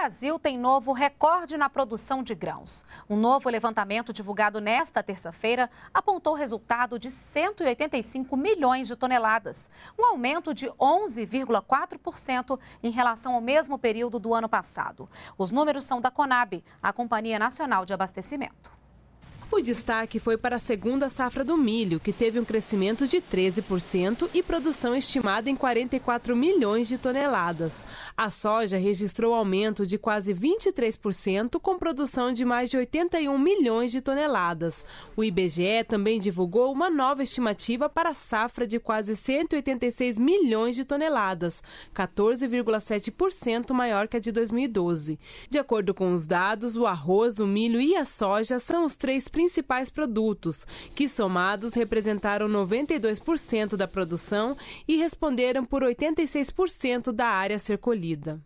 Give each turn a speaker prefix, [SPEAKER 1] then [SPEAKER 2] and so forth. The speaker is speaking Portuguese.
[SPEAKER 1] Brasil tem novo recorde na produção de grãos. Um novo levantamento divulgado nesta terça-feira apontou resultado de 185 milhões de toneladas, um aumento de 11,4% em relação ao mesmo período do ano passado. Os números são da Conab, a Companhia Nacional de Abastecimento.
[SPEAKER 2] O destaque foi para a segunda safra do milho, que teve um crescimento de 13% e produção estimada em 44 milhões de toneladas. A soja registrou aumento de quase 23%, com produção de mais de 81 milhões de toneladas. O IBGE também divulgou uma nova estimativa para a safra de quase 186 milhões de toneladas, 14,7% maior que a de 2012. De acordo com os dados, o arroz, o milho e a soja são os três principais produtos, que somados representaram 92% da produção e responderam por 86% da área ser colhida.